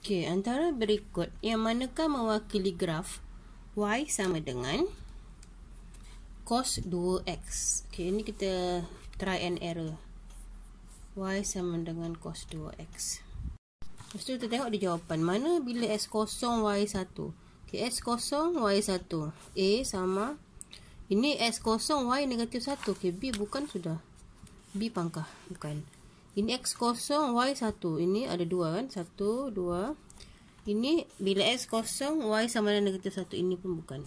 Okey, antara berikut yang manakah mewakili graf y sama dengan cos 2x. Okey, ini kita try and error. y sama dengan cos 2x. Lepas tu kita tengok di jawapan mana bila x kosong y satu. Okey, x kosong y satu. A sama ini x kosong y negatif satu. Okey, B bukan sudah. B pangkah, bukan. Ini x kosong, y satu. Ini ada dua kan? Satu, dua. Ini bila x kosong, y sama dengan negatif satu. Ini pun bukan.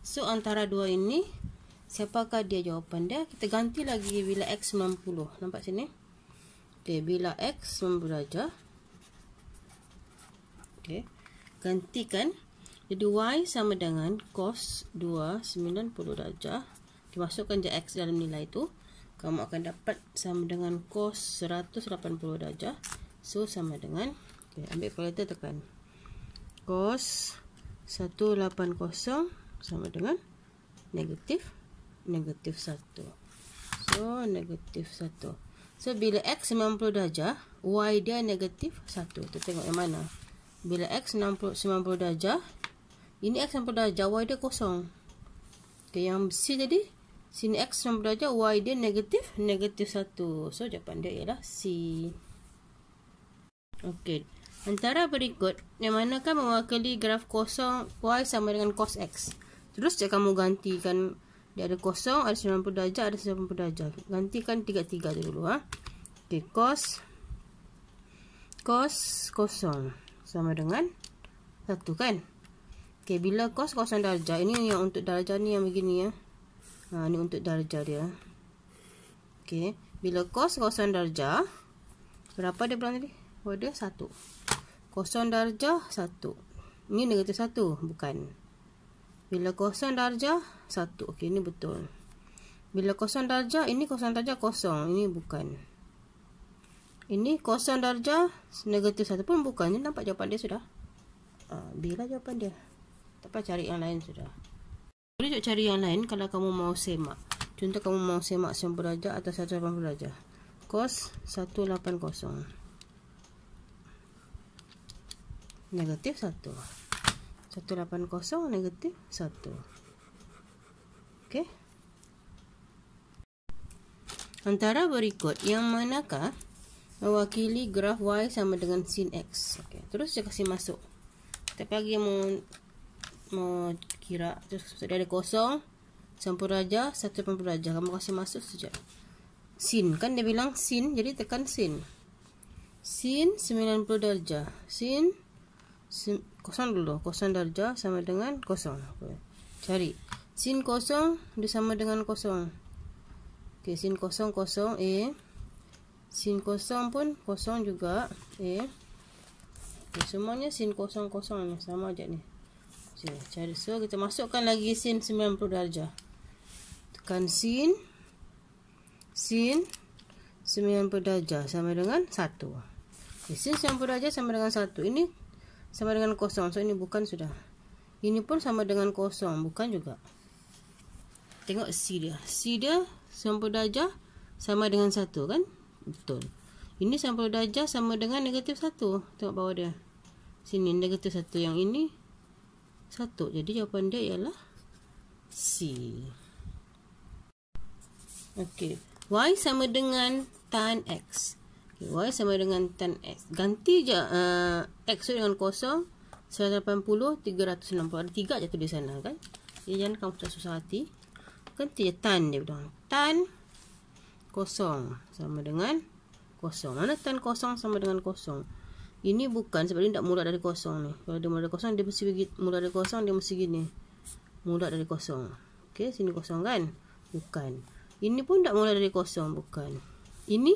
So, antara dua ini, siapakah dia jawapan dia? Kita ganti lagi bila x 90. Nampak sini? Okay, bila x 90 darjah. Okay. Gantikan. Jadi, y sama dengan cos 2 90 darjah. Dimasukkan je x dalam nilai itu kamu akan dapat sama dengan cos 180 darjah so sama dengan okay, ambil calculator tekan cos 180 sama dengan negatif negatif 1 so negatif 1 so bila x 90 darjah y dia negatif 1 tu tengok yang mana bila x 90, 90 darjah ini x 90 darjah y dia kosong ok yang c tadi sin x yang belajar y dia negatif negatif 1 so jawapan dia ialah c ok antara berikut yang mana kan mewakili graf kosong y sama dengan cos x terus dia kamu gantikan dia ada kosong ada 90 darjah ada 90 darjah gantikan tiga-tiga dulu ha? ok cos cos kosong sama dengan satu kan ok bila cos kosong darjah ini yang untuk darjah ni yang begini ya ha, ni untuk darjah dia Okey. bila kos kosan darjah berapa dia bilang tadi? Oh, dia satu. Kosan darjah satu. ni negatif satu bukan bila kosan darjah satu. Okey ni betul bila kosan darjah, ini kosan darjah kosong ini bukan ini kosan darjah negatif satu pun bukan, ni nampak jawapan dia sudah ha, bila jawapan dia tak payah cari yang lain sudah boleh juga cari yang lain kalau kamu mau semak. Contoh kamu mau semak 1 darjah atau 1 darjah. Kos 180. Negatif 1. 180 negatif 1. Okey. Antara berikut, yang manakah mewakili graf Y sama dengan sin X. Okey. Terus saya kasih masuk. Tapi lagi yang mau kira terus dia ada kosong campur aja satu pun kamu kasih masuk saja. sin kan dia bilang sin jadi tekan sin sin 90 darjah sin kosong dulu kosong darjah sama dengan kosong cari sin kosong dia sama dengan kosong okay, sin kosong kosong A sin kosong pun kosong juga A okay, semuanya sin kosong kosong sama aja ni. So, cara so kita masukkan lagi sin 90 darjah. Tekan sin sin 90 darjah sama dengan 1. Okay, sin 90 darjah sama dengan 1. Ini sama dengan kosong. So ini bukan sudah. Ini pun sama dengan kosong, bukan juga. Tengok C dia. C dia 90 darjah sama dengan 1 kan? Betul. Ini 90 darjah sama dengan negatif 1. Tengok bawah dia. Sini negatif 1 yang ini satu jadi jawapan dia ialah C Okey, Y sama dengan tan X okay. Y sama dengan tan X ganti je uh, X tu dengan kosong 180, 360 ada 3 jatuh di sana kan jadi jangan kamu tak susah hati ganti je tan dia berdua. tan kosong sama dengan kosong mana tan kosong sama dengan kosong ini bukan sebab dia tak mula dari kosong ni. Kalau dia mula dari kosong, dia mesti begini, mula dari kosong, dia mesti gini. Mula dari kosong. Okay, sini kosong kan? Bukan. Ini pun tak mula dari kosong, bukan. Ini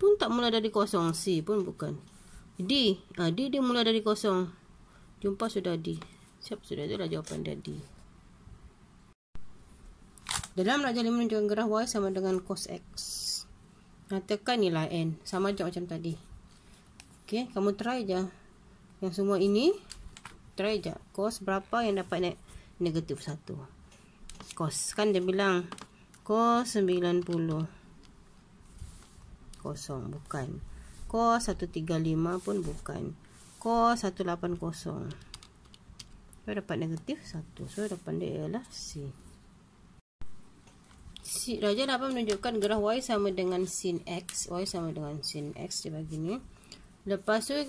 pun tak mula dari kosong. C pun bukan. D. Ha, D dia mula dari kosong. Jumpa sudah D. Siap sudah itulah jawapan dia D. Dalam rajah lima menunjukkan gerah Y sama dengan cos X. Nyatakan nilai N. Sama juga macam tadi. Okay, kamu try je. Yang semua ini, try je. Kos berapa yang dapat naik? Negatif 1. Kos. Kan dia bilang, kos 90. Kosong. Bukan. Kos 135 pun bukan. Kos 180. So, dapat negatif 1. So, depan dia ialah C. Raja dapat menunjukkan graf Y sama dengan sin X. Y sama dengan sin X. Dia bagi ni. Lepas tu uh,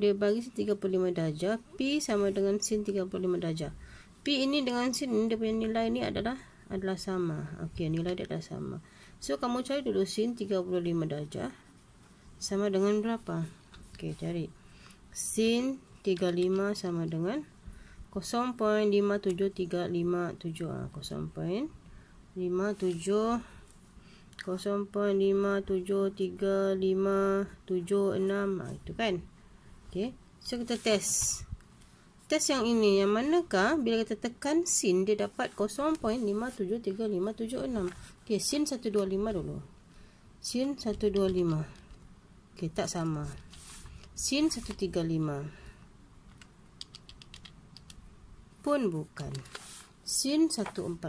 dia bagi sin 35 darjah. P sama dengan sin 35 darjah. P ini dengan sin ini dia punya nilai ini adalah adalah sama. Okey, nilai dia adalah sama. So kamu cari dulu sin 35 darjah sama dengan berapa? Okey, cari. Sin 35 sama dengan 0.57357. Ah, 0.57 0.5735576 ah, itu kan okey so kita test test yang ini yang manakah bila kita tekan sin dia dapat 0.5735576 okey sin 125 dulu sin 125 okey tak sama sin 135 pun bukan sin 145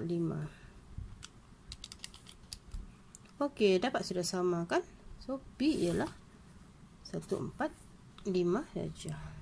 Okey, dapat sudah sama kan? So, B ialah 1, 4, 5 darjah.